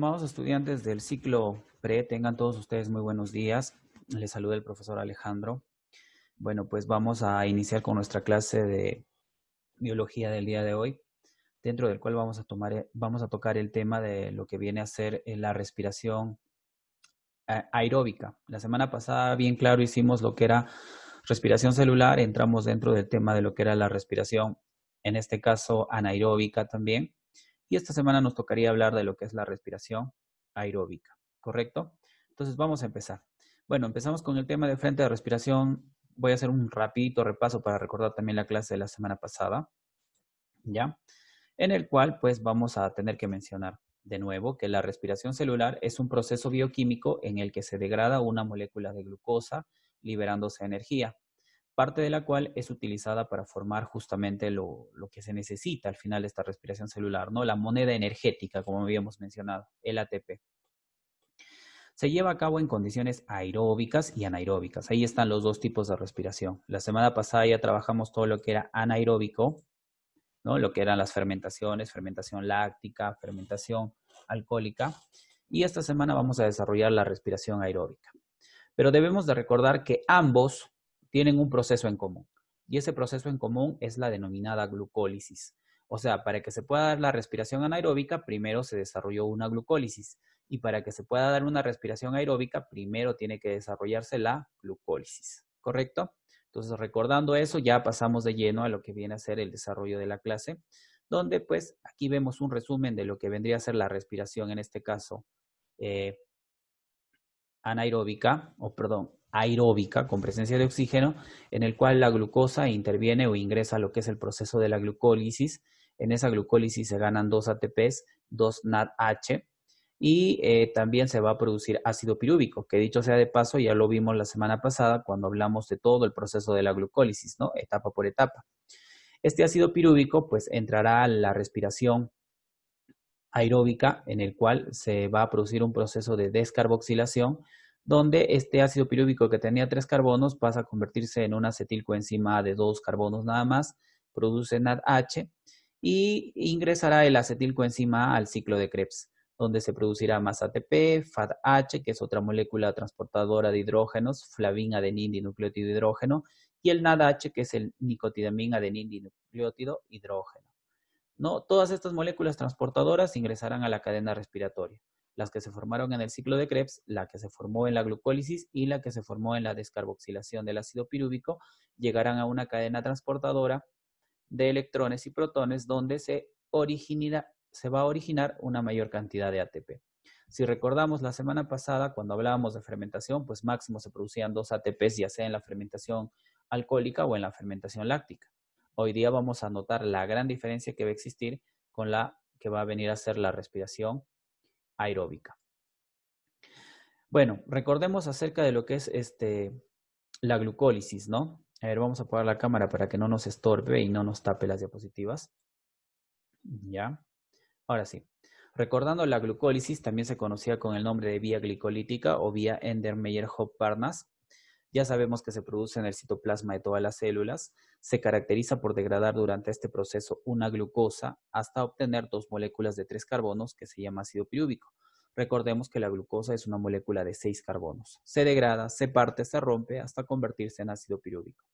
Estimados estudiantes del ciclo PRE, tengan todos ustedes muy buenos días. Les saluda el profesor Alejandro. Bueno, pues vamos a iniciar con nuestra clase de biología del día de hoy, dentro del cual vamos a, tomar, vamos a tocar el tema de lo que viene a ser eh, la respiración eh, aeróbica. La semana pasada, bien claro, hicimos lo que era respiración celular, entramos dentro del tema de lo que era la respiración, en este caso anaeróbica también y esta semana nos tocaría hablar de lo que es la respiración aeróbica, ¿correcto? Entonces vamos a empezar. Bueno, empezamos con el tema de frente de respiración. Voy a hacer un rapidito repaso para recordar también la clase de la semana pasada, ¿ya? En el cual pues vamos a tener que mencionar de nuevo que la respiración celular es un proceso bioquímico en el que se degrada una molécula de glucosa liberándose energía parte de la cual es utilizada para formar justamente lo, que se necesita al final de esta respiración celular, ¿no? La moneda energética, como habíamos mencionado, el ATP. Se lleva a cabo en condiciones aeróbicas y anaeróbicas. Ahí están los dos tipos de respiración. La semana pasada ya trabajamos todo lo que era anaeróbico, ¿no? Lo que eran las fermentaciones, fermentación láctica, fermentación alcohólica. Y esta semana vamos a desarrollar la respiración aeróbica. Pero debemos de recordar que ambos tienen un proceso en común. Y ese proceso en común es la denominada glucólisis. O sea, para que se pueda dar la respiración anaeróbica, primero se desarrolló una glucólisis. Y para que se pueda dar una respiración aeróbica, primero tiene que desarrollarse la glucólisis. ¿Correcto? Entonces, recordando eso, ya pasamos de lleno a lo que viene a ser el desarrollo de la clase, donde pues aquí vemos un resumen de lo que vendría a ser la respiración, en este caso eh, anaeróbica, o perdón, aeróbica con presencia de oxígeno, en el cual la glucosa interviene o ingresa a lo que es el proceso de la glucólisis. En esa glucólisis se ganan dos ATPs, dos NADH, y eh, también se va a producir ácido pirúvico, que dicho sea de paso, ya lo vimos la semana pasada cuando hablamos de todo el proceso de la glucólisis, ¿no? Etapa por etapa. Este ácido pirúvico, pues, entrará a la respiración aeróbica, en el cual se va a producir un proceso de descarboxilación, donde este ácido pirúvico que tenía tres carbonos pasa a convertirse en un acetilcoenzima de dos carbonos nada más, produce NADH y ingresará el acetilcoenzima al ciclo de Krebs, donde se producirá más ATP, FADH, que es otra molécula transportadora de hidrógenos, flavin, adenin, nucleótido hidrógeno, y el NADH, que es el nicotinamina, adenin, dinucleótido, hidrógeno. ¿No? Todas estas moléculas transportadoras ingresarán a la cadena respiratoria las que se formaron en el ciclo de Krebs, la que se formó en la glucólisis y la que se formó en la descarboxilación del ácido pirúvico, llegarán a una cadena transportadora de electrones y protones donde se, se va a originar una mayor cantidad de ATP. Si recordamos la semana pasada, cuando hablábamos de fermentación, pues máximo se producían dos ATPs, ya sea en la fermentación alcohólica o en la fermentación láctica. Hoy día vamos a notar la gran diferencia que va a existir con la que va a venir a ser la respiración aeróbica. Bueno, recordemos acerca de lo que es este, la glucólisis, ¿no? A ver, vamos a apagar la cámara para que no nos estorbe y no nos tape las diapositivas. Ya. Ahora sí. Recordando la glucólisis, también se conocía con el nombre de vía glicolítica o vía endermeyer meyer ya sabemos que se produce en el citoplasma de todas las células, se caracteriza por degradar durante este proceso una glucosa hasta obtener dos moléculas de tres carbonos que se llama ácido pirúvico. Recordemos que la glucosa es una molécula de seis carbonos. Se degrada, se parte, se rompe hasta convertirse en ácido pirúvico.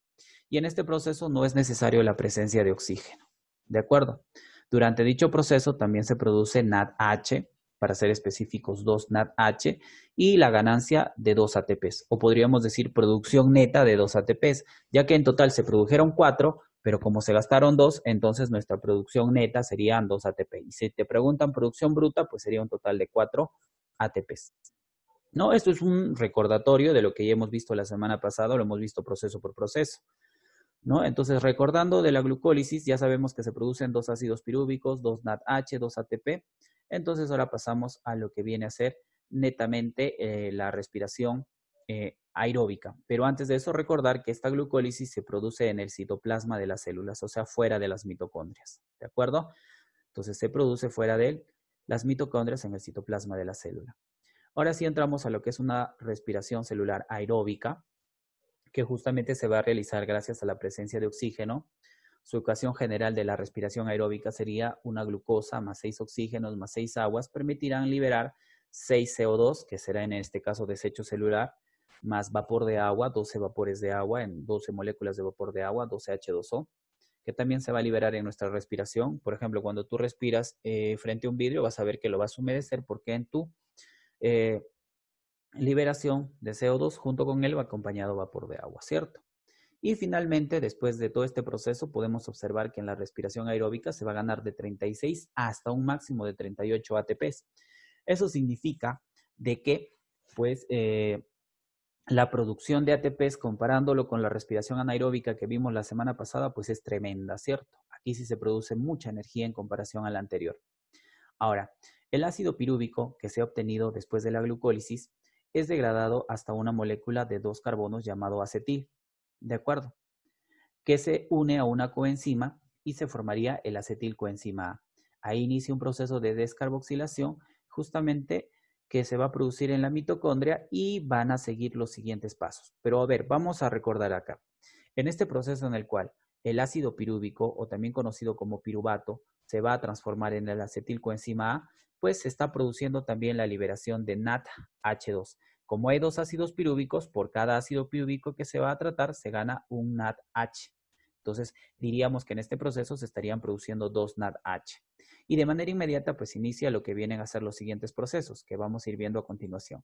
Y en este proceso no es necesario la presencia de oxígeno. ¿De acuerdo? Durante dicho proceso también se produce NADH, para ser específicos 2 NADH, y la ganancia de 2 ATPs, o podríamos decir producción neta de 2 ATPs, ya que en total se produjeron 4, pero como se gastaron 2, entonces nuestra producción neta serían 2 ATP. Y si te preguntan producción bruta, pues sería un total de 4 ATPs. No, esto es un recordatorio de lo que ya hemos visto la semana pasada, lo hemos visto proceso por proceso. ¿No? Entonces, recordando de la glucólisis, ya sabemos que se producen dos ácidos pirúvicos, 2 NADH, 2 ATP, entonces ahora pasamos a lo que viene a ser netamente eh, la respiración eh, aeróbica. Pero antes de eso, recordar que esta glucólisis se produce en el citoplasma de las células, o sea, fuera de las mitocondrias. ¿De acuerdo? Entonces se produce fuera de las mitocondrias en el citoplasma de la célula. Ahora sí entramos a lo que es una respiración celular aeróbica, que justamente se va a realizar gracias a la presencia de oxígeno su ecuación general de la respiración aeróbica sería una glucosa más seis oxígenos más seis aguas permitirán liberar 6 CO2, que será en este caso desecho celular, más vapor de agua, 12 vapores de agua, en 12 moléculas de vapor de agua, 12 H2O, que también se va a liberar en nuestra respiración. Por ejemplo, cuando tú respiras eh, frente a un vidrio, vas a ver que lo vas a humedecer porque en tu eh, liberación de CO2 junto con él va acompañado vapor de agua, ¿cierto? Y finalmente, después de todo este proceso, podemos observar que en la respiración aeróbica se va a ganar de 36 hasta un máximo de 38 ATPs. Eso significa de que, pues, eh, la producción de ATPs, comparándolo con la respiración anaeróbica que vimos la semana pasada, pues es tremenda, ¿cierto? Aquí sí se produce mucha energía en comparación a la anterior. Ahora, el ácido pirúvico que se ha obtenido después de la glucólisis es degradado hasta una molécula de dos carbonos llamado acetil, ¿De acuerdo? Que se une a una coenzima y se formaría el acetilcoenzima A. Ahí inicia un proceso de descarboxilación justamente que se va a producir en la mitocondria y van a seguir los siguientes pasos. Pero a ver, vamos a recordar acá. En este proceso en el cual el ácido pirúvico, o también conocido como piruvato, se va a transformar en el acetilcoenzima A, pues se está produciendo también la liberación de H 2 como hay dos ácidos pirúbicos, por cada ácido pirúbico que se va a tratar se gana un NADH. Entonces, diríamos que en este proceso se estarían produciendo dos NADH. Y de manera inmediata, pues inicia lo que vienen a ser los siguientes procesos, que vamos a ir viendo a continuación.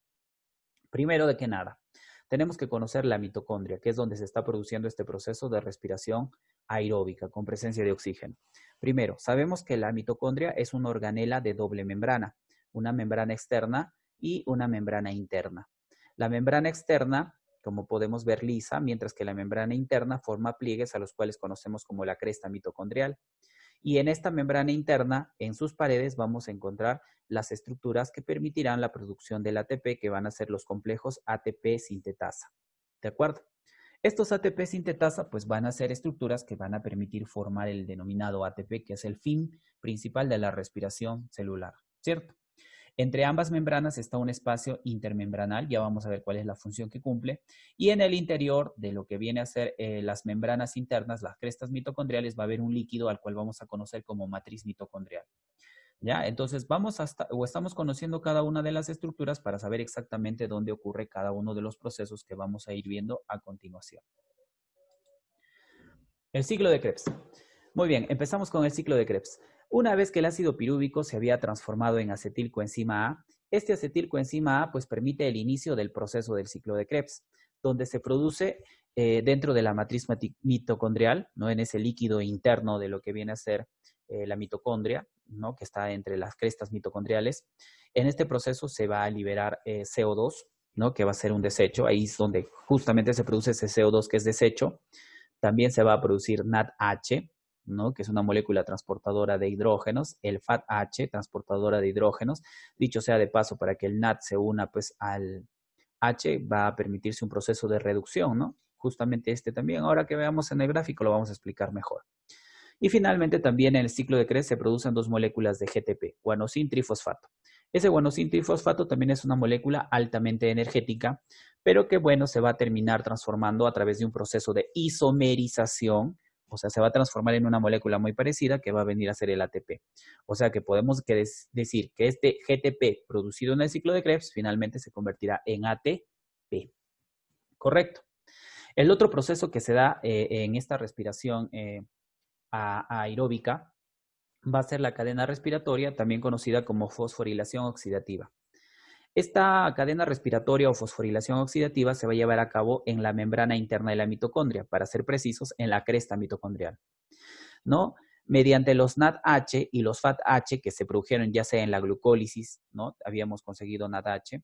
Primero de que nada, tenemos que conocer la mitocondria, que es donde se está produciendo este proceso de respiración aeróbica con presencia de oxígeno. Primero, sabemos que la mitocondria es una organela de doble membrana, una membrana externa y una membrana interna. La membrana externa, como podemos ver, lisa, mientras que la membrana interna forma pliegues a los cuales conocemos como la cresta mitocondrial. Y en esta membrana interna, en sus paredes, vamos a encontrar las estructuras que permitirán la producción del ATP, que van a ser los complejos ATP sintetasa. ¿De acuerdo? Estos ATP sintetasa pues, van a ser estructuras que van a permitir formar el denominado ATP, que es el fin principal de la respiración celular, ¿cierto? Entre ambas membranas está un espacio intermembranal, ya vamos a ver cuál es la función que cumple, y en el interior de lo que viene a ser eh, las membranas internas, las crestas mitocondriales, va a haber un líquido al cual vamos a conocer como matriz mitocondrial. ¿Ya? Entonces vamos hasta, o estamos conociendo cada una de las estructuras para saber exactamente dónde ocurre cada uno de los procesos que vamos a ir viendo a continuación. El ciclo de Krebs. Muy bien, empezamos con el ciclo de Krebs. Una vez que el ácido pirúvico se había transformado en acetilcoenzima A, este acetilcoenzima A pues, permite el inicio del proceso del ciclo de Krebs, donde se produce eh, dentro de la matriz mitocondrial, ¿no? en ese líquido interno de lo que viene a ser eh, la mitocondria, ¿no? que está entre las crestas mitocondriales. En este proceso se va a liberar eh, CO2, ¿no? que va a ser un desecho. Ahí es donde justamente se produce ese CO2 que es desecho. También se va a producir NADH, ¿no? que es una molécula transportadora de hidrógenos, el FATH, transportadora de hidrógenos. Dicho sea de paso, para que el NAT se una pues, al H, va a permitirse un proceso de reducción, ¿no? Justamente este también. Ahora que veamos en el gráfico lo vamos a explicar mejor. Y finalmente también en el ciclo de Krebs se producen dos moléculas de GTP, guanosin trifosfato. Ese guanosin trifosfato también es una molécula altamente energética, pero que bueno, se va a terminar transformando a través de un proceso de isomerización o sea, se va a transformar en una molécula muy parecida que va a venir a ser el ATP. O sea que podemos decir que este GTP producido en el ciclo de Krebs finalmente se convertirá en ATP. Correcto. El otro proceso que se da eh, en esta respiración eh, aeróbica va a ser la cadena respiratoria, también conocida como fosforilación oxidativa. Esta cadena respiratoria o fosforilación oxidativa se va a llevar a cabo en la membrana interna de la mitocondria, para ser precisos, en la cresta mitocondrial. ¿No? Mediante los NADH y los FADH que se produjeron ya sea en la glucólisis, ¿no? Habíamos conseguido NADH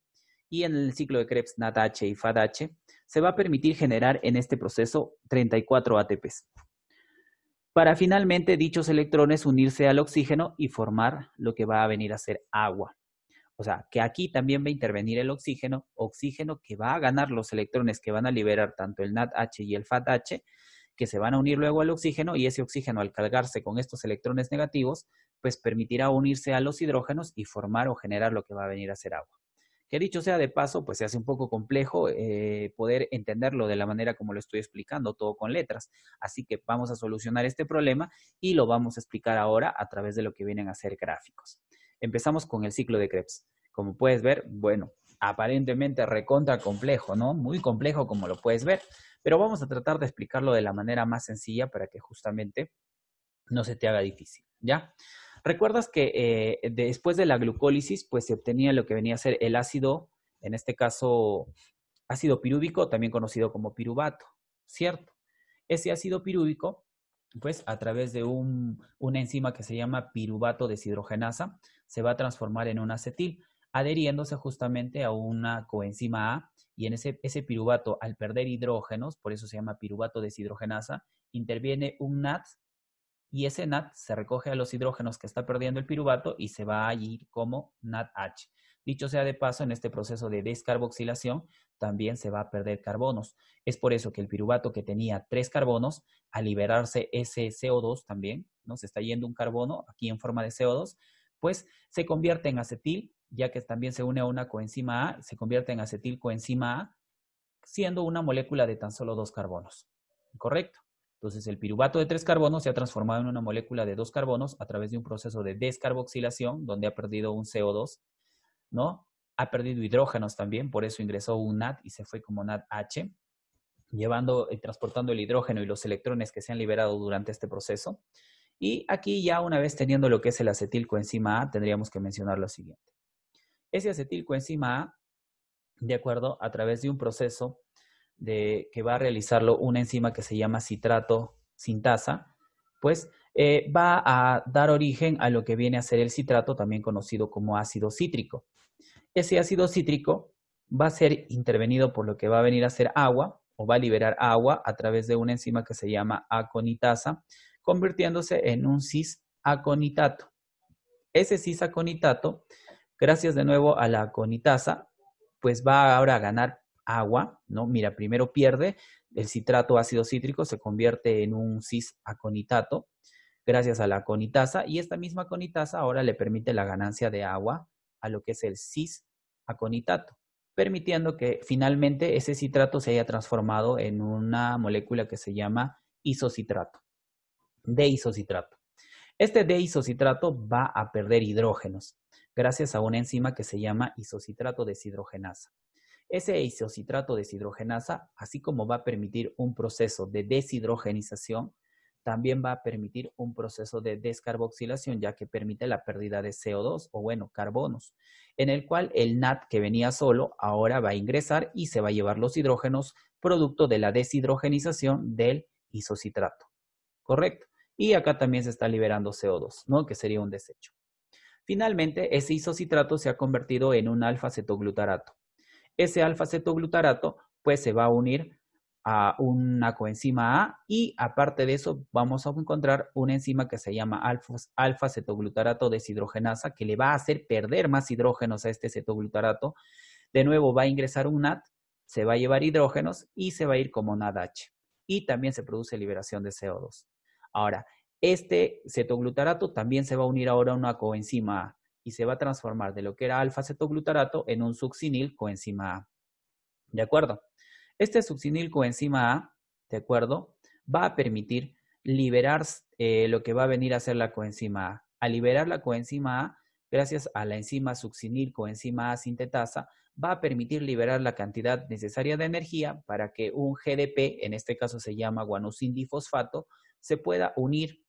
y en el ciclo de Krebs NADH y FADH, se va a permitir generar en este proceso 34 ATPs. Para finalmente dichos electrones unirse al oxígeno y formar lo que va a venir a ser agua. O sea, que aquí también va a intervenir el oxígeno, oxígeno que va a ganar los electrones que van a liberar tanto el NADH y el FATH, que se van a unir luego al oxígeno y ese oxígeno al cargarse con estos electrones negativos, pues permitirá unirse a los hidrógenos y formar o generar lo que va a venir a ser agua. Que dicho sea de paso, pues se hace un poco complejo eh, poder entenderlo de la manera como lo estoy explicando, todo con letras. Así que vamos a solucionar este problema y lo vamos a explicar ahora a través de lo que vienen a ser gráficos. Empezamos con el ciclo de Krebs. Como puedes ver, bueno, aparentemente recontra complejo, ¿no? Muy complejo como lo puedes ver, pero vamos a tratar de explicarlo de la manera más sencilla para que justamente no se te haga difícil, ¿ya? Recuerdas que eh, después de la glucólisis, pues se obtenía lo que venía a ser el ácido, en este caso ácido pirúvico, también conocido como piruvato, ¿cierto? Ese ácido pirúvico, pues a través de un, una enzima que se llama piruvato deshidrogenasa, se va a transformar en un acetil, adheriéndose justamente a una coenzima A y en ese, ese piruvato, al perder hidrógenos, por eso se llama piruvato deshidrogenasa, interviene un NAT y ese NAT se recoge a los hidrógenos que está perdiendo el piruvato y se va a ir como NADH. Dicho sea de paso, en este proceso de descarboxilación también se va a perder carbonos. Es por eso que el piruvato que tenía tres carbonos, al liberarse ese CO2 también, ¿no? se está yendo un carbono aquí en forma de CO2, pues se convierte en acetil, ya que también se une a una coenzima A, se convierte en acetil coenzima A, siendo una molécula de tan solo dos carbonos. ¿Correcto? Entonces el piruvato de tres carbonos se ha transformado en una molécula de dos carbonos a través de un proceso de descarboxilación, donde ha perdido un CO2, ¿no? Ha perdido hidrógenos también, por eso ingresó un NAT y se fue como NADH, llevando y transportando el hidrógeno y los electrones que se han liberado durante este proceso. Y aquí ya una vez teniendo lo que es el acetilcoenzima A, tendríamos que mencionar lo siguiente. Ese acetilcoenzima A, de acuerdo, a través de un proceso que va a realizarlo una enzima que se llama citrato sintasa, pues eh, va a dar origen a lo que viene a ser el citrato, también conocido como ácido cítrico. Ese ácido cítrico va a ser intervenido por lo que va a venir a ser agua o va a liberar agua a través de una enzima que se llama aconitasa, convirtiéndose en un cis aconitato. Ese cisaconitato, aconitato, gracias de nuevo a la aconitasa, pues va ahora a ganar agua, ¿no? Mira, primero pierde el citrato ácido cítrico, se convierte en un cis aconitato, gracias a la aconitasa, y esta misma aconitasa ahora le permite la ganancia de agua a lo que es el cis aconitato, permitiendo que finalmente ese citrato se haya transformado en una molécula que se llama isocitrato de isocitrato. Este de isocitrato va a perder hidrógenos gracias a una enzima que se llama isocitrato deshidrogenasa. Ese isocitrato deshidrogenasa, así como va a permitir un proceso de deshidrogenización, también va a permitir un proceso de descarboxilación, ya que permite la pérdida de CO2 o, bueno, carbonos, en el cual el NAT que venía solo ahora va a ingresar y se va a llevar los hidrógenos producto de la deshidrogenización del isocitrato. ¿correcto? Y acá también se está liberando CO2, ¿no? Que sería un desecho. Finalmente, ese isocitrato se ha convertido en un alfa-cetoglutarato. Ese alfa-cetoglutarato, pues, se va a unir a una coenzima A y aparte de eso vamos a encontrar una enzima que se llama alfa-cetoglutarato deshidrogenasa que le va a hacer perder más hidrógenos a este cetoglutarato. De nuevo va a ingresar un NAD, se va a llevar hidrógenos y se va a ir como NADH. Y también se produce liberación de CO2. Ahora, este cetoglutarato también se va a unir ahora a una coenzima A y se va a transformar de lo que era alfa-cetoglutarato en un succinil coenzima A. ¿De acuerdo? Este succinil coenzima A, ¿de acuerdo? Va a permitir liberar eh, lo que va a venir a ser la coenzima A. Al liberar la coenzima A, gracias a la enzima succinil coenzima A sintetasa, va a permitir liberar la cantidad necesaria de energía para que un GDP, en este caso se llama guanosindifosfato, se pueda unir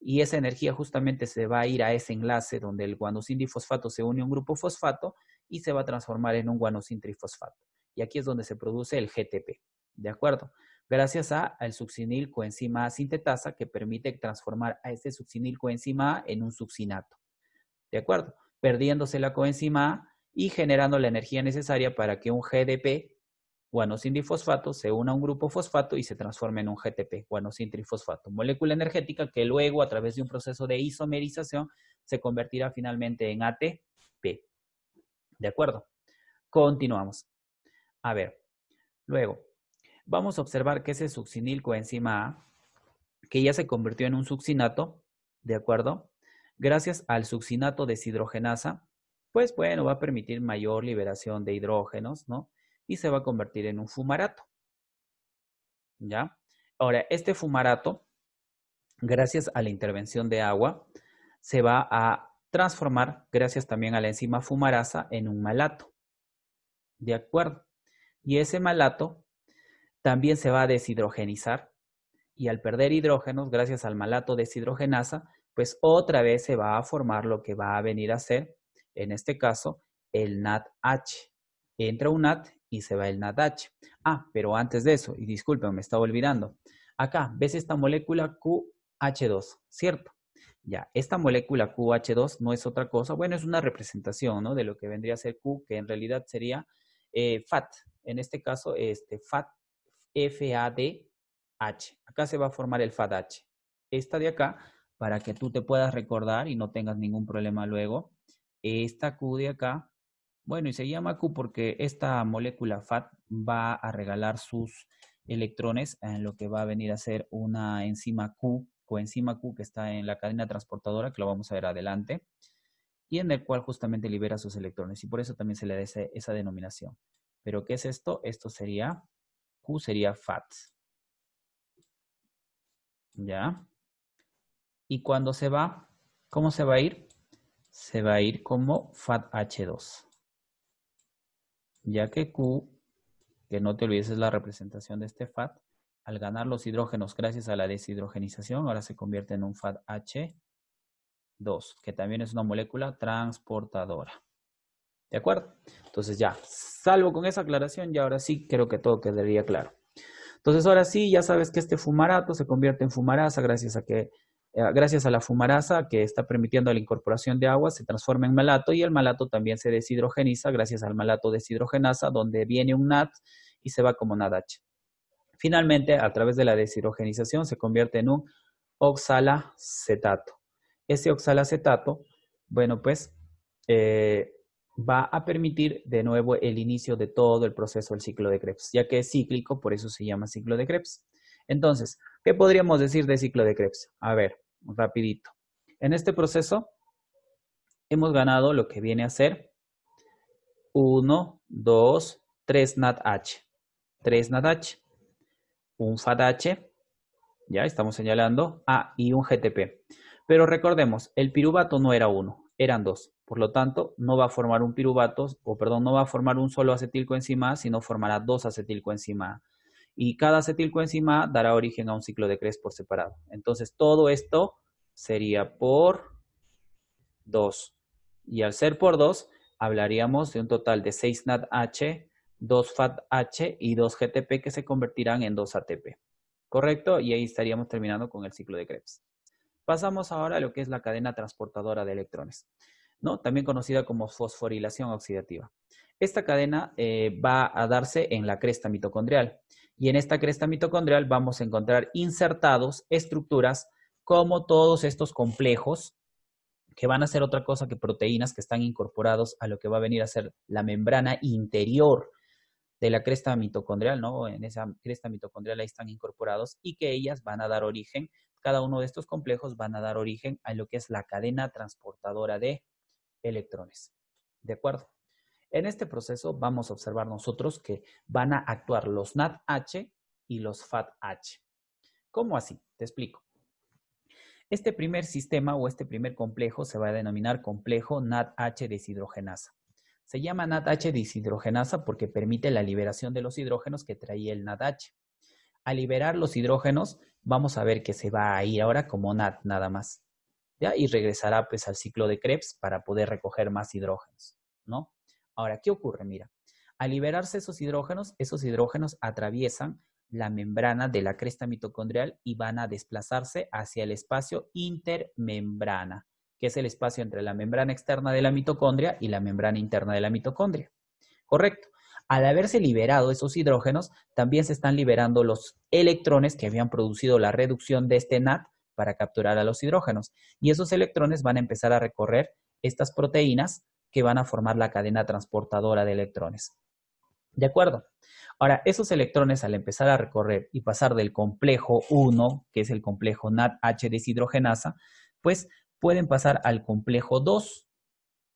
y esa energía justamente se va a ir a ese enlace donde el guanosin difosfato se une a un grupo fosfato y se va a transformar en un guanosin trifosfato. Y aquí es donde se produce el GTP, ¿de acuerdo? Gracias a al succinil coenzima A sintetasa que permite transformar a este succinil coenzima A en un succinato, ¿de acuerdo? Perdiéndose la coenzima A y generando la energía necesaria para que un GDP guanosin difosfato se une a un grupo fosfato y se transforma en un GTP, guanosin trifosfato, molécula energética que luego a través de un proceso de isomerización se convertirá finalmente en ATP. ¿De acuerdo? Continuamos. A ver, luego vamos a observar que ese succinil coenzima A, que ya se convirtió en un succinato, ¿de acuerdo? Gracias al succinato deshidrogenasa, pues bueno, va a permitir mayor liberación de hidrógenos, ¿no? y se va a convertir en un fumarato. ¿Ya? Ahora, este fumarato, gracias a la intervención de agua, se va a transformar, gracias también a la enzima fumarasa, en un malato. ¿De acuerdo? Y ese malato también se va a deshidrogenizar y al perder hidrógenos, gracias al malato deshidrogenasa, pues otra vez se va a formar lo que va a venir a ser, en este caso, el NADH. Entra un NAD y se va el NADH. Ah, pero antes de eso, y disculpen, me estaba olvidando. Acá, ¿ves esta molécula QH2, cierto? Ya, esta molécula QH2 no es otra cosa, bueno, es una representación ¿no? de lo que vendría a ser Q, que en realidad sería eh, FAT. En este caso, este, FAT, FADH. Acá se va a formar el FADH. Esta de acá, para que tú te puedas recordar y no tengas ningún problema luego. Esta Q de acá bueno, y se llama Q porque esta molécula FAT va a regalar sus electrones en lo que va a venir a ser una enzima Q, coenzima Q que está en la cadena transportadora, que lo vamos a ver adelante, y en el cual justamente libera sus electrones. Y por eso también se le da esa denominación. ¿Pero qué es esto? Esto sería, Q sería FAT. ¿Ya? Y cuando se va, ¿cómo se va a ir? Se va a ir como fat H 2 ya que Q, que no te olvides es la representación de este FAT, al ganar los hidrógenos gracias a la deshidrogenización, ahora se convierte en un FAT H2, que también es una molécula transportadora. ¿De acuerdo? Entonces ya, salvo con esa aclaración, ya ahora sí creo que todo quedaría claro. Entonces ahora sí, ya sabes que este fumarato se convierte en fumarasa gracias a que eh, gracias a la fumarasa que está permitiendo la incorporación de agua, se transforma en malato y el malato también se deshidrogeniza gracias al malato deshidrogenasa, donde viene un NAT y se va como NADH. Finalmente, a través de la deshidrogenización se convierte en un oxalacetato. Ese oxalacetato, bueno, pues eh, va a permitir de nuevo el inicio de todo el proceso del ciclo de Krebs, ya que es cíclico, por eso se llama ciclo de Krebs. Entonces, ¿qué podríamos decir de ciclo de Krebs? A ver, rapidito. En este proceso hemos ganado lo que viene a ser 1, 2, 3 NADH. 3 NADH, un FADH, ya estamos señalando, a y un GTP. Pero recordemos, el piruvato no era uno, eran dos. Por lo tanto, no va a formar un piruvato, o perdón, no va a formar un solo acetilcoenzima, sino formará dos acetilcoenzima y cada acetilcoenzima dará origen a un ciclo de Krebs por separado. Entonces, todo esto sería por 2. Y al ser por 2, hablaríamos de un total de 6 NADH, 2 FADH y 2 GTP que se convertirán en 2 ATP. ¿Correcto? Y ahí estaríamos terminando con el ciclo de Krebs. Pasamos ahora a lo que es la cadena transportadora de electrones. ¿no? también conocida como fosforilación oxidativa. Esta cadena eh, va a darse en la cresta mitocondrial y en esta cresta mitocondrial vamos a encontrar insertados estructuras como todos estos complejos que van a ser otra cosa que proteínas que están incorporados a lo que va a venir a ser la membrana interior de la cresta mitocondrial, ¿no? En esa cresta mitocondrial ahí están incorporados y que ellas van a dar origen, cada uno de estos complejos van a dar origen a lo que es la cadena transportadora de electrones. ¿De acuerdo? En este proceso vamos a observar nosotros que van a actuar los NADH y los FADH. ¿Cómo así? Te explico. Este primer sistema o este primer complejo se va a denominar complejo NADH deshidrogenasa. Se llama NADH deshidrogenasa porque permite la liberación de los hidrógenos que traía el NADH. Al liberar los hidrógenos, vamos a ver que se va a ir ahora como NAD nada más y regresará pues al ciclo de Krebs para poder recoger más hidrógenos, ¿no? Ahora, ¿qué ocurre? Mira, al liberarse esos hidrógenos, esos hidrógenos atraviesan la membrana de la cresta mitocondrial y van a desplazarse hacia el espacio intermembrana, que es el espacio entre la membrana externa de la mitocondria y la membrana interna de la mitocondria. Correcto. Al haberse liberado esos hidrógenos, también se están liberando los electrones que habían producido la reducción de este NAT para capturar a los hidrógenos. Y esos electrones van a empezar a recorrer estas proteínas que van a formar la cadena transportadora de electrones. ¿De acuerdo? Ahora, esos electrones al empezar a recorrer y pasar del complejo 1, que es el complejo NADH deshidrogenasa, pues pueden pasar al complejo 2,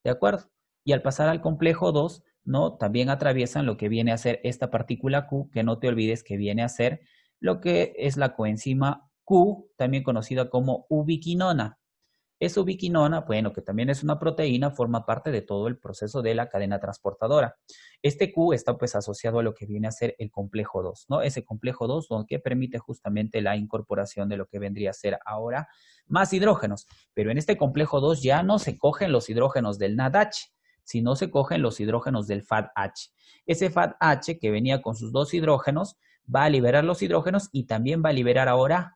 ¿de acuerdo? Y al pasar al complejo 2, ¿no? También atraviesan lo que viene a ser esta partícula Q, que no te olvides que viene a ser lo que es la coenzima Q, también conocida como ubiquinona. Esa ubiquinona, bueno, que también es una proteína, forma parte de todo el proceso de la cadena transportadora. Este Q está pues asociado a lo que viene a ser el complejo 2, ¿no? Ese complejo 2 que permite justamente la incorporación de lo que vendría a ser ahora más hidrógenos. Pero en este complejo 2 ya no se cogen los hidrógenos del NADH, sino se cogen los hidrógenos del FADH. Ese FADH que venía con sus dos hidrógenos va a liberar los hidrógenos y también va a liberar ahora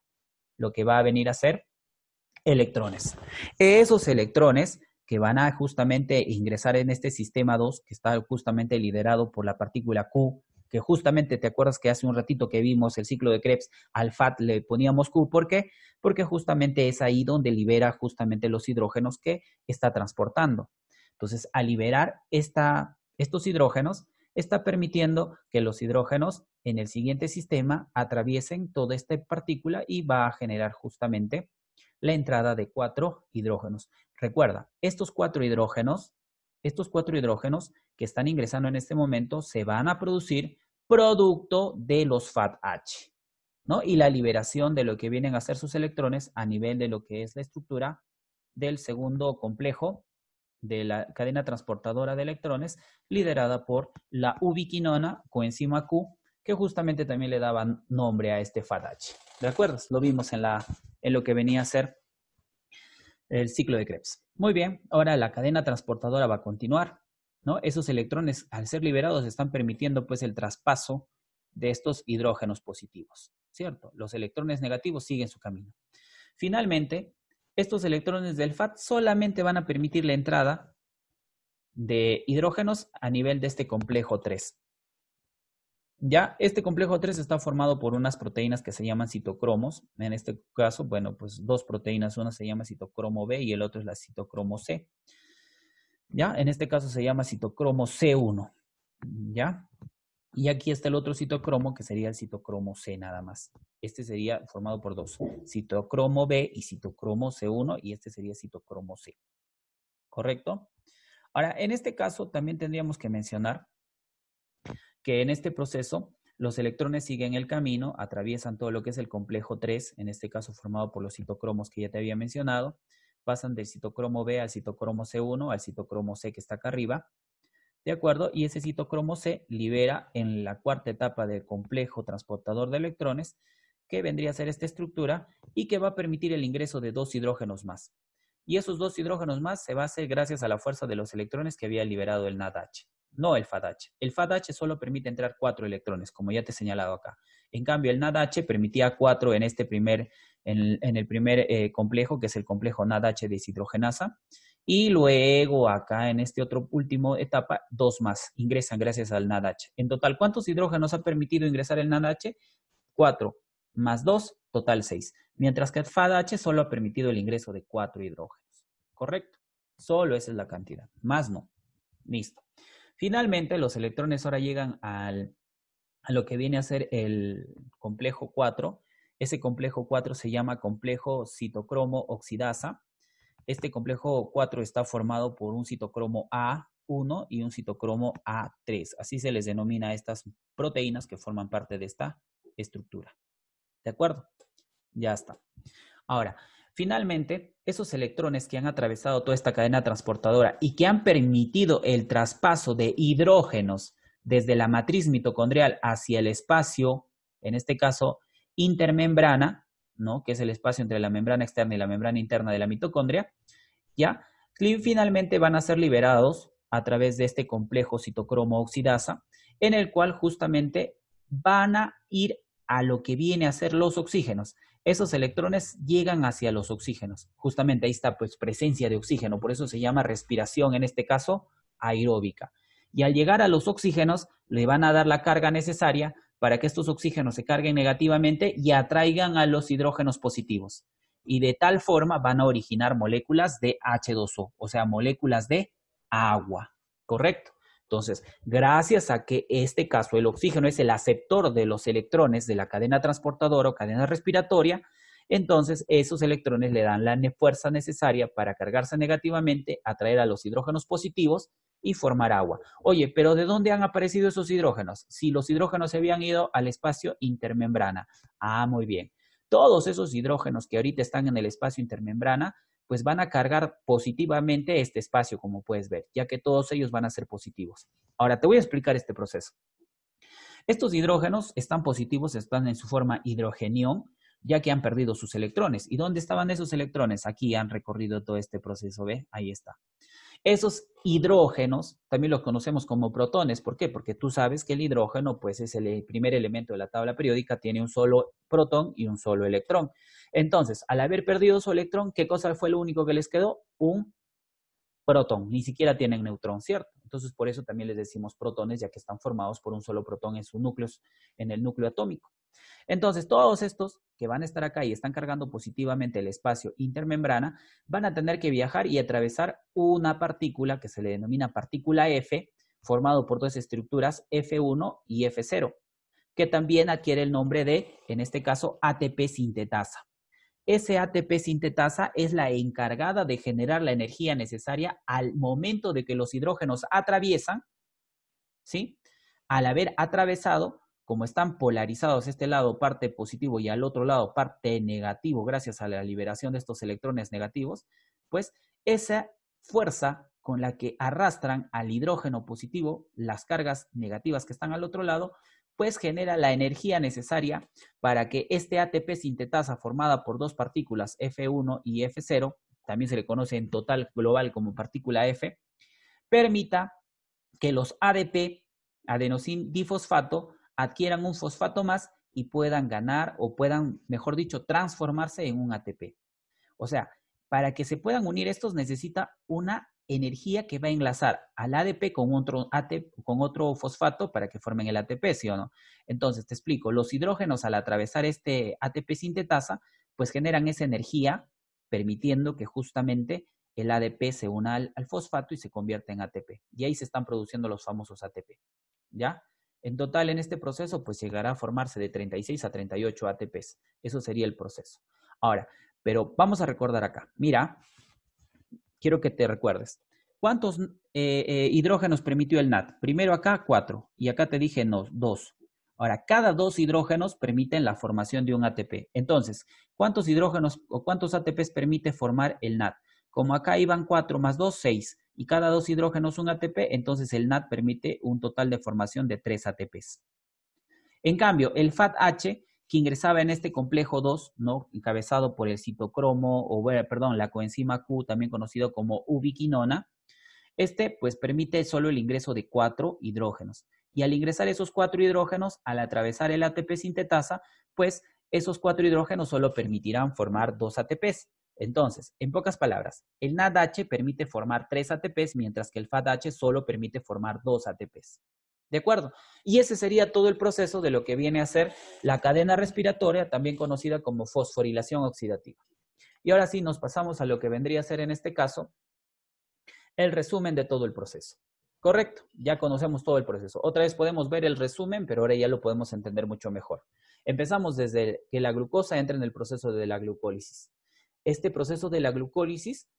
lo que va a venir a ser electrones. Esos electrones que van a justamente ingresar en este sistema 2, que está justamente liderado por la partícula Q, que justamente te acuerdas que hace un ratito que vimos el ciclo de Krebs, al FAT le poníamos Q, ¿por qué? Porque justamente es ahí donde libera justamente los hidrógenos que está transportando. Entonces, al liberar esta, estos hidrógenos, está permitiendo que los hidrógenos en el siguiente sistema atraviesen toda esta partícula y va a generar justamente la entrada de cuatro hidrógenos. Recuerda, estos cuatro hidrógenos, estos cuatro hidrógenos que están ingresando en este momento se van a producir producto de los FATH, ¿no? Y la liberación de lo que vienen a ser sus electrones a nivel de lo que es la estructura del segundo complejo de la cadena transportadora de electrones liderada por la ubiquinona, coenzima Q, que justamente también le daban nombre a este FADH. ¿De acuerdo? Lo vimos en, la, en lo que venía a ser el ciclo de Krebs. Muy bien, ahora la cadena transportadora va a continuar, ¿no? Esos electrones, al ser liberados, están permitiendo pues el traspaso de estos hidrógenos positivos, ¿cierto? Los electrones negativos siguen su camino. Finalmente, estos electrones del FAT solamente van a permitir la entrada de hidrógenos a nivel de este complejo 3. Ya, este complejo 3 está formado por unas proteínas que se llaman citocromos. En este caso, bueno, pues dos proteínas, una se llama citocromo B y el otro es la citocromo C. Ya, en este caso se llama citocromo C1. Ya, y aquí está el otro citocromo, que sería el citocromo C nada más. Este sería formado por dos, citocromo B y citocromo C1, y este sería citocromo C. ¿Correcto? Ahora, en este caso también tendríamos que mencionar que en este proceso los electrones siguen el camino, atraviesan todo lo que es el complejo 3, en este caso formado por los citocromos que ya te había mencionado, pasan del citocromo B al citocromo C1 al citocromo C que está acá arriba, ¿De acuerdo? Y ese citocromo C libera en la cuarta etapa del complejo transportador de electrones, que vendría a ser esta estructura, y que va a permitir el ingreso de dos hidrógenos más. Y esos dos hidrógenos más se va a hacer gracias a la fuerza de los electrones que había liberado el NADH, no el FADH. El FADH solo permite entrar cuatro electrones, como ya te he señalado acá. En cambio, el NADH permitía cuatro en este primer, en, el primer eh, complejo, que es el complejo NADH deshidrogenasa, y luego acá en este otro último etapa, dos más ingresan gracias al NADH. En total, ¿cuántos hidrógenos ha permitido ingresar el NADH? Cuatro más dos, total seis. Mientras que el FADH solo ha permitido el ingreso de cuatro hidrógenos. ¿Correcto? Solo esa es la cantidad, más no. Listo. Finalmente, los electrones ahora llegan al, a lo que viene a ser el complejo 4. Ese complejo 4 se llama complejo citocromo oxidasa este complejo 4 está formado por un citocromo A1 y un citocromo A3. Así se les denomina a estas proteínas que forman parte de esta estructura. ¿De acuerdo? Ya está. Ahora, finalmente, esos electrones que han atravesado toda esta cadena transportadora y que han permitido el traspaso de hidrógenos desde la matriz mitocondrial hacia el espacio, en este caso intermembrana, que es el espacio entre la membrana externa y la membrana interna de la mitocondria, ¿ya? finalmente van a ser liberados a través de este complejo citocromo oxidasa, en el cual justamente van a ir a lo que viene a ser los oxígenos. Esos electrones llegan hacia los oxígenos. Justamente ahí está pues presencia de oxígeno, por eso se llama respiración en este caso aeróbica. Y al llegar a los oxígenos le van a dar la carga necesaria para que estos oxígenos se carguen negativamente y atraigan a los hidrógenos positivos. Y de tal forma van a originar moléculas de H2O, o sea, moléculas de agua, ¿correcto? Entonces, gracias a que este caso el oxígeno es el aceptor de los electrones de la cadena transportadora o cadena respiratoria, entonces esos electrones le dan la fuerza necesaria para cargarse negativamente, atraer a los hidrógenos positivos y formar agua. Oye, pero ¿de dónde han aparecido esos hidrógenos? Si los hidrógenos se habían ido al espacio intermembrana. Ah, muy bien. Todos esos hidrógenos que ahorita están en el espacio intermembrana, pues van a cargar positivamente este espacio, como puedes ver, ya que todos ellos van a ser positivos. Ahora, te voy a explicar este proceso. Estos hidrógenos están positivos, están en su forma hidrogenión, ya que han perdido sus electrones. ¿Y dónde estaban esos electrones? Aquí han recorrido todo este proceso, ¿ve? Ahí está. Esos hidrógenos también los conocemos como protones. ¿Por qué? Porque tú sabes que el hidrógeno, pues es el primer elemento de la tabla periódica, tiene un solo protón y un solo electrón. Entonces, al haber perdido su electrón, ¿qué cosa fue lo único que les quedó? Un protón. Ni siquiera tienen neutrón, ¿cierto? Entonces, por eso también les decimos protones, ya que están formados por un solo protón en su núcleo, en el núcleo atómico. Entonces, todos estos que van a estar acá y están cargando positivamente el espacio intermembrana, van a tener que viajar y atravesar una partícula que se le denomina partícula F, formado por dos estructuras F1 y F0, que también adquiere el nombre de, en este caso, ATP sintetasa. Ese ATP sintetasa es la encargada de generar la energía necesaria al momento de que los hidrógenos atraviesan, ¿sí? Al haber atravesado, como están polarizados este lado parte positivo y al otro lado parte negativo gracias a la liberación de estos electrones negativos, pues esa fuerza con la que arrastran al hidrógeno positivo las cargas negativas que están al otro lado, pues genera la energía necesaria para que este ATP sintetasa formada por dos partículas F1 y F0, también se le conoce en total global como partícula F, permita que los ADP, adenosin difosfato, adquieran un fosfato más y puedan ganar o puedan, mejor dicho, transformarse en un ATP. O sea, para que se puedan unir estos necesita una energía que va a enlazar al ADP con otro, ATP, con otro fosfato para que formen el ATP, ¿sí o no? Entonces, te explico, los hidrógenos al atravesar este ATP sintetasa, pues generan esa energía permitiendo que justamente el ADP se una al, al fosfato y se convierta en ATP. Y ahí se están produciendo los famosos ATP, ¿ya? En total, en este proceso, pues llegará a formarse de 36 a 38 ATPs. Eso sería el proceso. Ahora, pero vamos a recordar acá. Mira, quiero que te recuerdes. ¿Cuántos eh, eh, hidrógenos permitió el NAT? Primero acá, cuatro. Y acá te dije no, dos. Ahora, cada dos hidrógenos permiten la formación de un ATP. Entonces, ¿cuántos hidrógenos o cuántos ATPs permite formar el NAT? Como acá iban 4 más 2, 6, y cada dos hidrógenos un ATP, entonces el NAT permite un total de formación de 3 ATPs. En cambio, el FATH, que ingresaba en este complejo 2, ¿no? encabezado por el citocromo, o perdón, la coenzima Q, también conocido como ubiquinona, este pues permite solo el ingreso de 4 hidrógenos. Y al ingresar esos 4 hidrógenos, al atravesar el ATP sintetasa, pues esos 4 hidrógenos solo permitirán formar 2 ATPs. Entonces, en pocas palabras, el NADH permite formar 3 ATPs, mientras que el FADH solo permite formar dos ATPs. ¿De acuerdo? Y ese sería todo el proceso de lo que viene a ser la cadena respiratoria, también conocida como fosforilación oxidativa. Y ahora sí, nos pasamos a lo que vendría a ser en este caso el resumen de todo el proceso. Correcto, ya conocemos todo el proceso. Otra vez podemos ver el resumen, pero ahora ya lo podemos entender mucho mejor. Empezamos desde que la glucosa entra en el proceso de la glucólisis. Este proceso de la glucólisis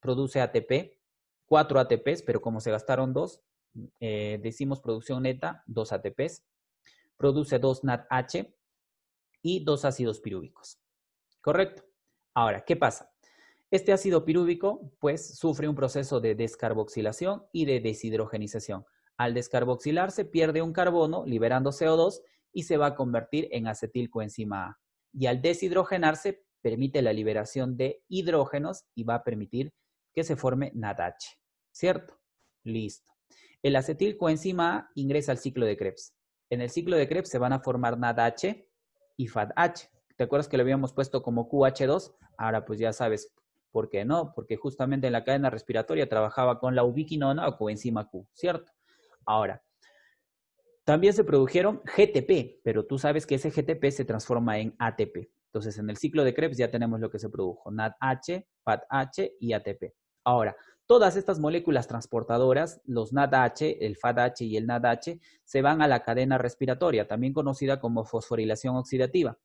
produce ATP, cuatro ATPs, pero como se gastaron dos, eh, decimos producción neta, dos ATPs. Produce dos NADH y dos ácidos pirúbicos. ¿Correcto? Ahora, ¿qué pasa? Este ácido pirúvico, pues, sufre un proceso de descarboxilación y de deshidrogenización. Al descarboxilarse, pierde un carbono, liberando CO2, y se va a convertir en acetilcoenzima A. Y al deshidrogenarse, permite la liberación de hidrógenos y va a permitir que se forme NADH. ¿Cierto? Listo. El acetilcoenzima A ingresa al ciclo de Krebs. En el ciclo de Krebs se van a formar NADH y FADH. ¿Te acuerdas que lo habíamos puesto como QH2? Ahora pues ya sabes por qué no, porque justamente en la cadena respiratoria trabajaba con la ubiquinona o coenzima Q, ¿cierto? Ahora, también se produjeron GTP, pero tú sabes que ese GTP se transforma en ATP. Entonces, en el ciclo de Krebs ya tenemos lo que se produjo, NADH, FADH y ATP. Ahora, todas estas moléculas transportadoras, los NADH, el FADH y el NADH, se van a la cadena respiratoria, también conocida como fosforilación oxidativa.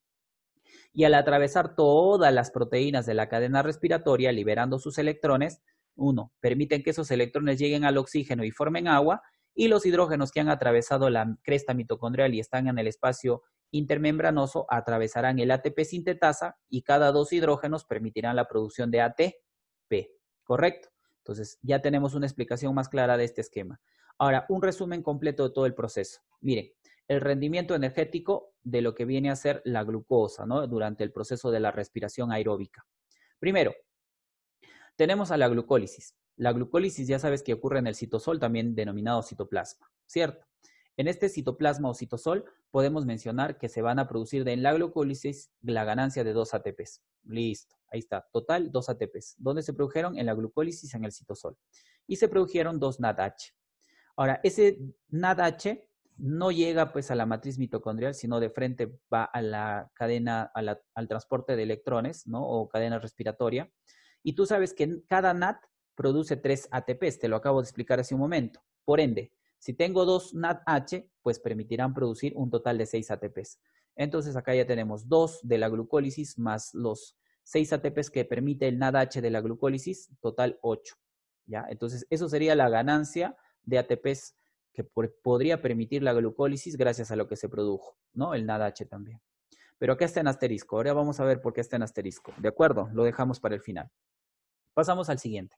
Y al atravesar todas las proteínas de la cadena respiratoria, liberando sus electrones, uno, permiten que esos electrones lleguen al oxígeno y formen agua, y los hidrógenos que han atravesado la cresta mitocondrial y están en el espacio intermembranoso atravesarán el ATP sintetasa y cada dos hidrógenos permitirán la producción de ATP. ¿Correcto? Entonces, ya tenemos una explicación más clara de este esquema. Ahora, un resumen completo de todo el proceso. Miren, el rendimiento energético de lo que viene a ser la glucosa, Durante el proceso de la respiración aeróbica. Primero, tenemos a la glucólisis. La glucólisis ya sabes que ocurre en el citosol, también denominado citoplasma, ¿cierto? En este citoplasma o citosol podemos mencionar que se van a producir de en la glucólisis la ganancia de dos ATPs. Listo, ahí está, total dos ATPs. ¿Dónde se produjeron? En la glucólisis en el citosol. Y se produjeron dos NADH. Ahora, ese NADH no llega pues a la matriz mitocondrial, sino de frente va a la cadena, al transporte de electrones, ¿no? O cadena respiratoria. Y tú sabes que cada NAT produce tres ATPs, te lo acabo de explicar hace un momento. Por ende, si tengo dos NADH, pues permitirán producir un total de 6 ATPs. Entonces acá ya tenemos dos de la glucólisis más los 6 ATPs que permite el NADH de la glucólisis, total 8. ¿ya? Entonces eso sería la ganancia de ATPs que podría permitir la glucólisis gracias a lo que se produjo, ¿no? El NADH también. Pero acá está en asterisco. Ahora vamos a ver por qué está en asterisco. ¿De acuerdo? Lo dejamos para el final. Pasamos al siguiente.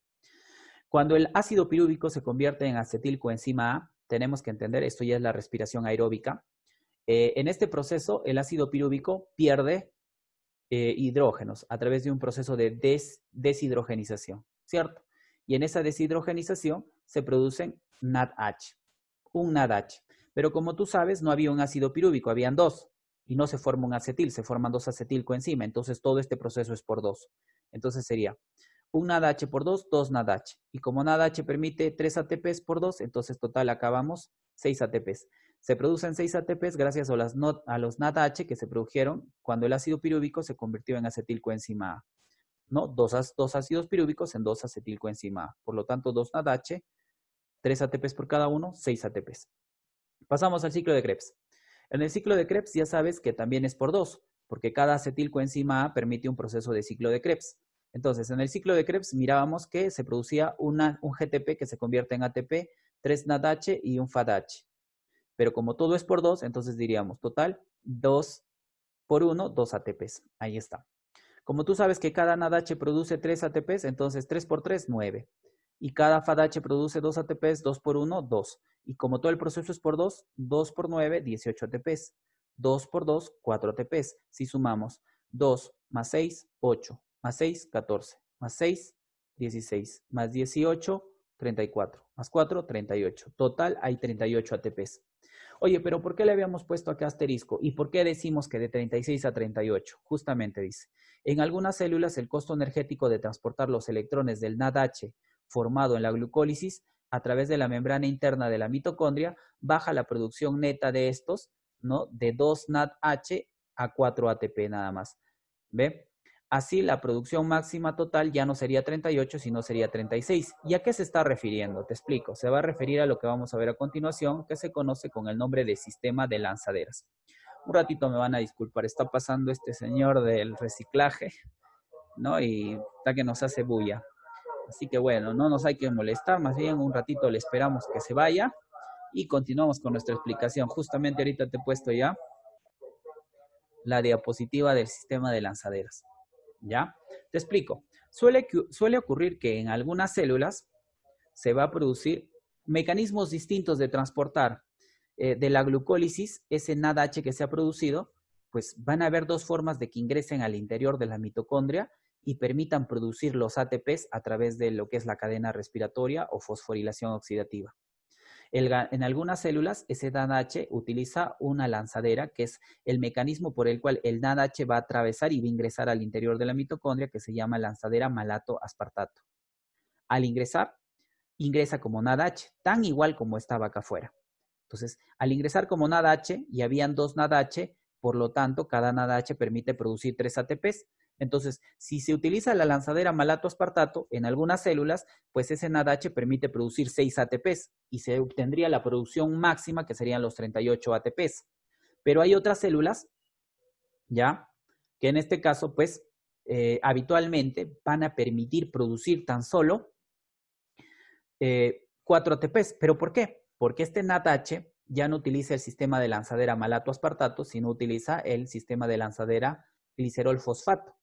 Cuando el ácido pirúvico se convierte en acetilcoenzima A, tenemos que entender, esto ya es la respiración aeróbica. Eh, en este proceso, el ácido pirúvico pierde eh, hidrógenos a través de un proceso de deshidrogenización, ¿cierto? Y en esa deshidrogenización se producen NADH, un NADH. Pero como tú sabes, no había un ácido pirúvico, habían dos. Y no se forma un acetil, se forman dos acetilcoenzimas. Entonces todo este proceso es por dos. Entonces sería un NADH por 2, 2 NADH. Y como NADH permite 3 ATPs por 2, entonces total acabamos 6 ATPs. Se producen 6 ATPs gracias a, los NADH que se produjeron cuando el ácido pirúvico se convirtió en acetilcoenzima A. ¿no? Dos, ácidos pirúvicos en dos acetilcoenzima A. Por lo tanto, 2 NADH, 3 ATPs por cada uno, 6 ATPs. Pasamos al ciclo de Krebs. En el ciclo de Krebs ya sabes que también es por 2, porque cada acetilcoenzima A permite un proceso de ciclo de Krebs. Entonces, en el ciclo de Krebs mirábamos que se producía un GTP que se convierte en ATP, 3 NADH y un FADH. Pero como todo es por 2, entonces diríamos total 2 por 1, 2 ATPs. Ahí está. Como tú sabes que cada NADH produce 3 ATPs, entonces 3 por 3, 9. Y cada FADH produce 2 ATPs, 2 por 1, 2. Y como todo el proceso es por 2, 2 por 9, 18 ATPs. 2 por 2, 4 ATPs. Si sumamos 2 más 6, 8 más 6, 14, más 6, 16, más 18, 34, más 4, 38. Total hay 38 ATPs. Oye, pero ¿por qué le habíamos puesto acá asterisco? ¿Y por qué decimos que de 36 a 38? Justamente dice, en algunas células el costo energético de transportar los electrones del NADH formado en la glucólisis a través de la membrana interna de la mitocondria baja la producción neta de estos, ¿no? De 2 NADH a 4 ATP nada más. ¿Ve? Así, la producción máxima total ya no sería 38, sino sería 36. ¿Y a qué se está refiriendo? Te explico. Se va a referir a lo que vamos a ver a continuación, que se conoce con el nombre de sistema de lanzaderas. Un ratito me van a disculpar, está pasando este señor del reciclaje, ¿no? Y está que nos hace bulla. Así que bueno, no nos hay que molestar, más bien un ratito le esperamos que se vaya y continuamos con nuestra explicación. Justamente ahorita te he puesto ya la diapositiva del sistema de lanzaderas. ¿Ya? Te explico. Suele, ocurrir que en algunas células se va a producir mecanismos distintos de transportar eh, de la glucólisis, ese NADH que se ha producido, pues van a haber dos formas de que ingresen al interior de la mitocondria y permitan producir los ATPs a través de lo que es la cadena respiratoria o fosforilación oxidativa en algunas células, ese NADH utiliza una lanzadera, que es el mecanismo por el cual el NADH va a atravesar y va a ingresar al interior de la mitocondria, que se llama lanzadera malato-aspartato. Al ingresar, ingresa como NADH, tan igual como estaba acá afuera. Entonces, al ingresar como NADH, y habían dos NADH, por lo tanto, cada NADH permite producir tres ATPs. Entonces, si se utiliza la lanzadera malato-aspartato en algunas células, pues ese NADH permite producir 6 ATPs y se obtendría la producción máxima que serían los 38 ATPs. Pero hay otras células, ¿ya? Que en este caso, pues, eh, habitualmente van a permitir producir tan solo 4 eh, ATPs. ¿Pero por qué? Porque este NADH ya no utiliza el sistema de lanzadera malato-aspartato, sino utiliza el sistema de lanzadera glicerol fosfato.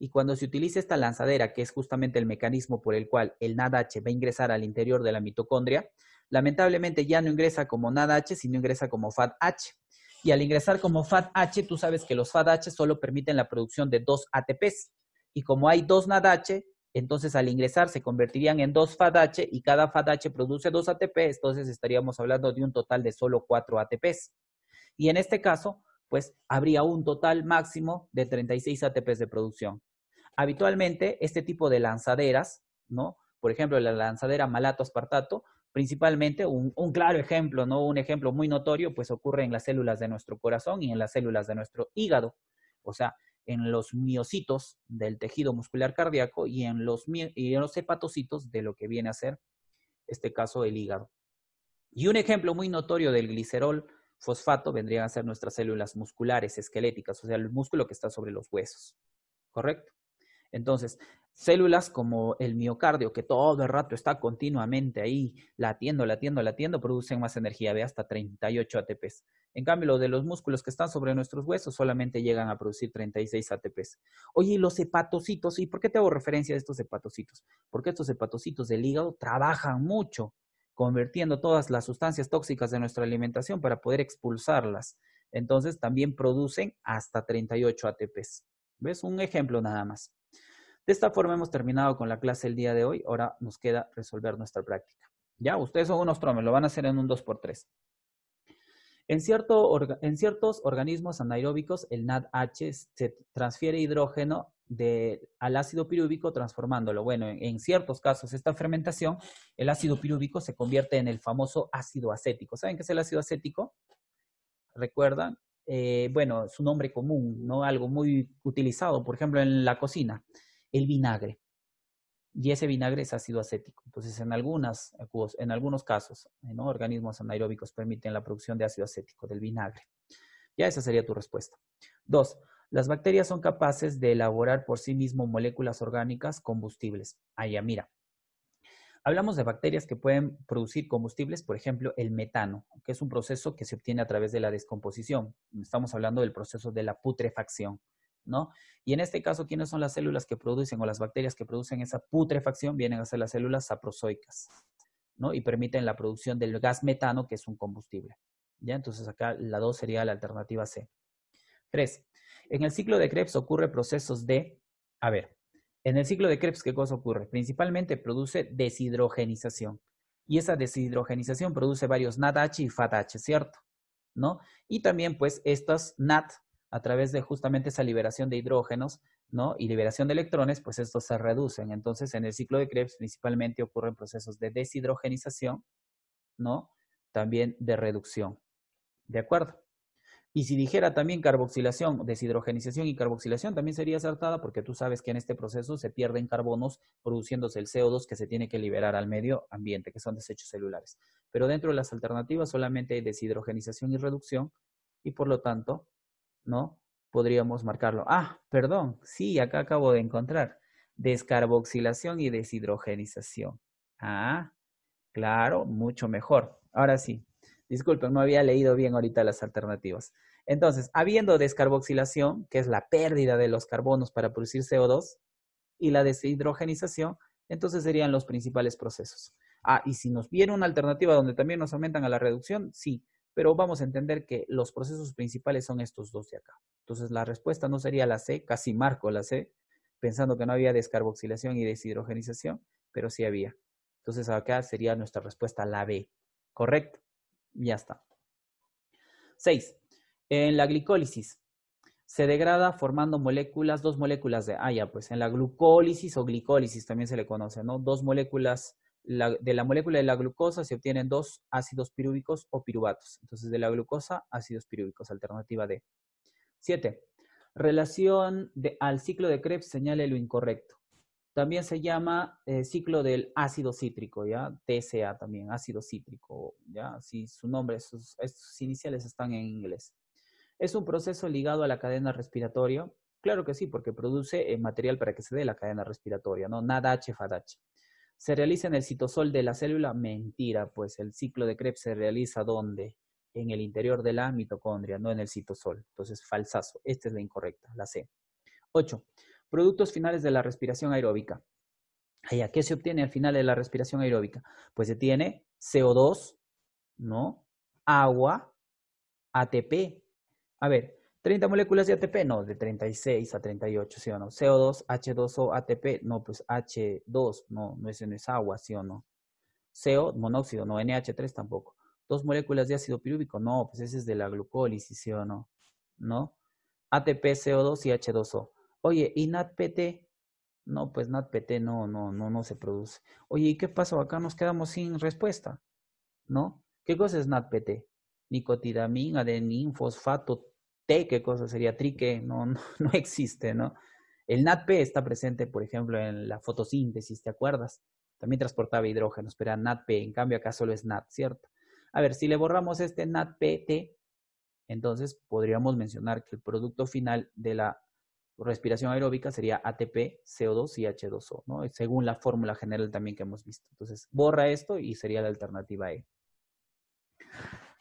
Y cuando se utiliza esta lanzadera, que es justamente el mecanismo por el cual el NADH va a ingresar al interior de la mitocondria, lamentablemente ya no ingresa como NADH, sino ingresa como FADH. Y al ingresar como FADH, tú sabes que los FADH solo permiten la producción de dos ATPs. Y como hay dos NADH, entonces al ingresar se convertirían en dos FADH y cada FADH produce dos ATPs, entonces estaríamos hablando de un total de solo cuatro ATPs. Y en este caso, pues habría un total máximo de 36 ATPs de producción habitualmente este tipo de lanzaderas, ¿no? Por ejemplo, la lanzadera malato aspartato, principalmente un, claro ejemplo, ¿no? Un ejemplo muy notorio, pues ocurre en las células de nuestro corazón y en las células de nuestro hígado. O sea, en los miocitos del tejido muscular cardíaco y en los, y los hepatocitos de lo que viene a ser, este caso, el hígado. Y un ejemplo muy notorio del glicerol fosfato vendrían a ser nuestras células musculares esqueléticas, o sea, el músculo que está sobre los huesos. ¿Correcto? Entonces, células como el miocardio, que todo el rato está continuamente ahí latiendo, latiendo, latiendo, producen más energía de hasta 38 ATPs. En cambio, los de los músculos que están sobre nuestros huesos solamente llegan a producir 36 ATPs. Oye, los hepatocitos? ¿Y por qué te hago referencia a estos hepatocitos? Porque estos hepatocitos del hígado trabajan mucho, convirtiendo todas las sustancias tóxicas de nuestra alimentación para poder expulsarlas. Entonces, también producen hasta 38 ATPs. ¿Ves? Un ejemplo nada más. De esta forma hemos terminado con la clase el día de hoy. Ahora nos queda resolver nuestra práctica. Ya, ustedes son unos tromes, lo van a hacer en un 2x3. En, cierto, en ciertos organismos anaeróbicos, el NADH se transfiere hidrógeno al ácido pirúvico transformándolo. Bueno, en, ciertos casos esta fermentación, el ácido pirúvico se convierte en el famoso ácido acético. ¿Saben qué es el ácido acético? ¿Recuerdan? Eh, bueno, es un nombre común, ¿no? Algo muy utilizado, por ejemplo, en la cocina el vinagre. Y ese vinagre es ácido acético. Entonces, en, algunas, eh, pues, en algunos casos, eh, organismos anaeróbicos permiten la producción de ácido acético del vinagre. Ya esa sería tu respuesta. Dos, las bacterias son capaces de elaborar por sí mismo moléculas orgánicas combustibles. Allá, ah, mira. Hablamos de bacterias que pueden producir combustibles, por ejemplo, el metano, que es un proceso que se obtiene a través de la descomposición. Estamos hablando del proceso de la putrefacción. ¿no? Y en este caso, ¿quiénes son las células que producen o las bacterias que producen esa putrefacción? Vienen a ser las células saprozoicas, ¿no? Y permiten la producción del gas metano, que es un combustible. ¿Ya? Entonces acá la 2 sería la alternativa C. 3. En el ciclo de Krebs ocurre procesos de, a ver, en el ciclo de Krebs, ¿qué cosa ocurre? Principalmente produce deshidrogenización. Y esa deshidrogenización produce varios NADH y FADH, ¿cierto? ¿No? Y también, pues, estas NAD a través de justamente esa liberación de hidrógenos, ¿no? Y liberación de electrones, pues estos se reducen. Entonces, en el ciclo de Krebs principalmente ocurren procesos de deshidrogenización, ¿no? También de reducción. ¿De acuerdo? Y si dijera también carboxilación, deshidrogenización y carboxilación, también sería acertada porque tú sabes que en este proceso se pierden carbonos produciéndose el CO2 que se tiene que liberar al medio ambiente, que son desechos celulares. Pero dentro de las alternativas solamente hay deshidrogenización y reducción y por lo tanto ¿no? Podríamos marcarlo. Ah, perdón, sí, acá acabo de encontrar. Descarboxilación y deshidrogenización. Ah, claro, mucho mejor. Ahora sí, disculpen, no había leído bien ahorita las alternativas. Entonces, habiendo descarboxilación, que es la pérdida de los carbonos para producir CO2, y la deshidrogenización, entonces serían los principales procesos. Ah, y si nos viene una alternativa donde también nos aumentan a la reducción, sí, pero vamos a entender que los procesos principales son estos dos de acá. Entonces la respuesta no sería la C, casi marco la C, pensando que no había descarboxilación y deshidrogenización, pero sí había. Entonces acá sería nuestra respuesta la B, ¿correcto? Ya está. 6. En la glicólisis se degrada formando moléculas, dos moléculas de, ah ya, pues en la glucólisis o glicólisis también se le conoce, ¿no? Dos moléculas de la molécula de la glucosa se obtienen dos ácidos pirúvicos o piruvatos. Entonces, de la glucosa, ácidos pirúvicos, alternativa D. 7. Relación al ciclo de Krebs, señale lo incorrecto. También se llama eh, ciclo del ácido cítrico, ¿ya? TCA también, ácido cítrico, ¿ya? Si su nombre, sus, iniciales están en inglés. ¿Es un proceso ligado a la cadena respiratoria? Claro que sí, porque produce eh, material para que se dé la cadena respiratoria, ¿no? NADH, H se realiza en el citosol de la célula, mentira, pues el ciclo de Krebs se realiza ¿dónde? En el interior de la mitocondria, no en el citosol. Entonces, falsazo. Esta es la incorrecta, la C. 8. Productos finales de la respiración aeróbica. ¿A qué se obtiene al final de la respiración aeróbica? Pues se tiene CO2, ¿no? Agua, ATP. A ver, 30 moléculas de ATP, no, de 36 a 38, ¿sí o no? CO2, H2O, ATP, no, pues H2, no, no es, no es agua, ¿sí o no? CO, monóxido, no, NH3 tampoco. Dos moléculas de ácido pirúvico, no, pues ese es de la glucólisis, ¿sí o no? ¿No? ATP, CO2 y H2O. Oye, ¿y NADPT? No, pues NADPT no, no, no, no se produce. Oye, ¿y qué pasó? Acá nos quedamos sin respuesta, ¿no? ¿Qué cosa es NADPT? Nicotidamina, adenín, fosfato, T, ¿qué cosa sería trique? No, no, existe, ¿no? El NATP está presente, por ejemplo, en la fotosíntesis, ¿te acuerdas? También transportaba hidrógeno, pero era NATP, en cambio acá solo es NAD, ¿cierto? A ver, si le borramos este NADP-T, entonces podríamos mencionar que el producto final de la respiración aeróbica sería ATP, CO2 y H2O, ¿no? Según la fórmula general también que hemos visto. Entonces, borra esto y sería la alternativa E.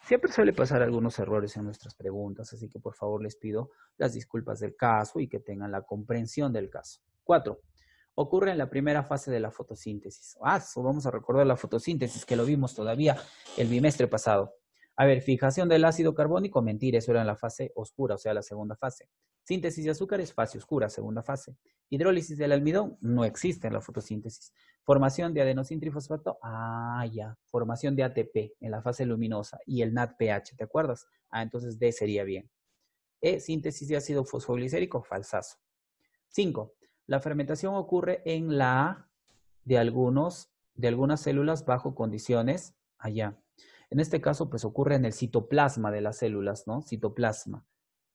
Siempre suele pasar algunos errores en nuestras preguntas, así que por favor les pido las disculpas del caso y que tengan la comprensión del caso. Cuatro, ocurre en la primera fase de la fotosíntesis. Ah, vamos a recordar la fotosíntesis que lo vimos todavía el bimestre pasado. A ver, fijación del ácido carbónico, mentira, eso era en la fase oscura, o sea, la segunda fase. Síntesis de azúcares, fase oscura, segunda fase. Hidrólisis del almidón, no existe en la fotosíntesis. Formación de adenosintrifosfato, ah, ya. Formación de ATP en la fase luminosa y el NADPH, ¿te acuerdas? Ah, entonces D sería bien. E, síntesis de ácido fosfoglicérico, falsazo. 5. La fermentación ocurre en la de algunos de algunas células bajo condiciones allá en este caso, pues ocurre en el citoplasma de las células, ¿no? Citoplasma,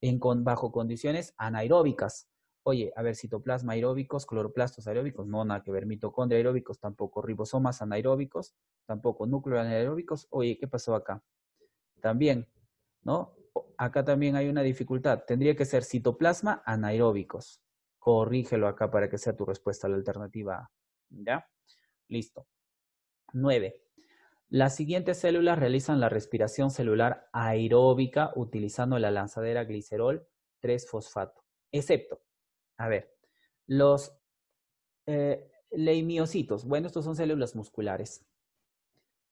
en bajo condiciones anaeróbicas. Oye, a ver, citoplasma aeróbicos, cloroplastos aeróbicos, no, nada que ver, mitocondria aeróbicos, tampoco ribosomas anaeróbicos, tampoco núcleos anaeróbicos. Oye, ¿qué pasó acá? También, ¿no? Acá también hay una dificultad. Tendría que ser citoplasma anaeróbicos. Corrígelo acá para que sea tu respuesta a la alternativa A. ¿Ya? Listo. Nueve. Las siguientes células realizan la respiración celular aeróbica utilizando la lanzadera glicerol 3-fosfato, excepto, a ver, los eh, leimiocitos. Bueno, estos son células musculares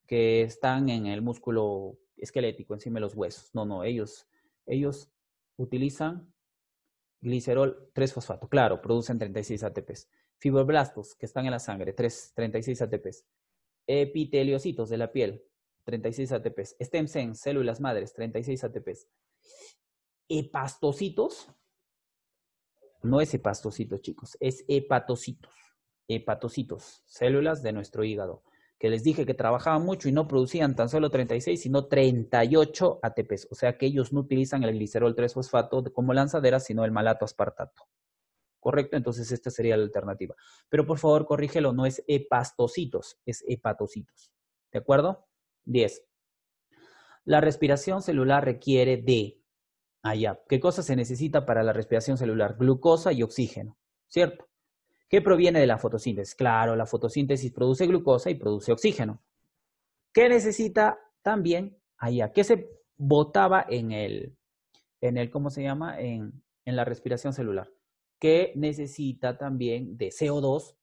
que están en el músculo esquelético, encima de los huesos. No, no, ellos, ellos utilizan glicerol 3-fosfato. Claro, producen 36 ATPs. Fibroblastos, que están en la sangre, 3, 36 ATPs. Epiteliocitos de la piel, 36 ATPs. Stem cells, células madres, 36 ATPs. Hepatocitos, no es hepatocitos, chicos, es hepatocitos. Hepatocitos, células de nuestro hígado, que les dije que trabajaban mucho y no producían tan solo 36, sino 38 ATPs. O sea que ellos no utilizan el glicerol 3-fosfato como lanzadera, sino el malato aspartato. ¿correcto? Entonces esta sería la alternativa. Pero por favor, corrígelo, no es hepatocitos, es hepatocitos. ¿De acuerdo? 10. La respiración celular requiere de, allá, ah, ¿qué cosa se necesita para la respiración celular? Glucosa y oxígeno, ¿cierto? ¿Qué proviene de la fotosíntesis? Claro, la fotosíntesis produce glucosa y produce oxígeno. ¿Qué necesita también allá? Ah, ¿Qué se botaba en el, en el ¿cómo se llama? en la respiración celular que necesita también de CO2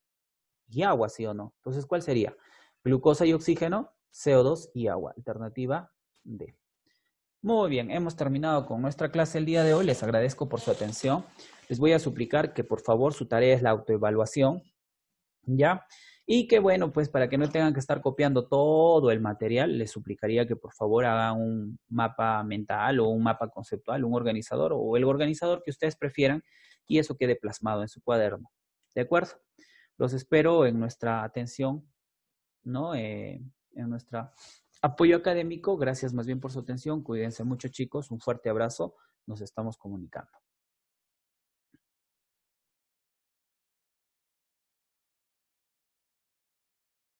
y agua, ¿sí o no? Entonces, ¿cuál sería? Glucosa y oxígeno, CO2 y agua. Alternativa D. Muy bien, hemos terminado con nuestra clase el día de hoy. Les agradezco por su atención. Les voy a suplicar que por favor su tarea es la autoevaluación. ¿Ya? Y que bueno, pues para que no tengan que estar copiando todo el material, les suplicaría que por favor hagan un mapa mental o un mapa conceptual, un organizador o el organizador que ustedes prefieran y eso quede plasmado en su cuaderno. ¿De acuerdo? Los espero en nuestra atención, ¿no? Eh, en nuestro apoyo académico. Gracias más bien por su atención. Cuídense mucho, chicos. Un fuerte abrazo. Nos estamos comunicando.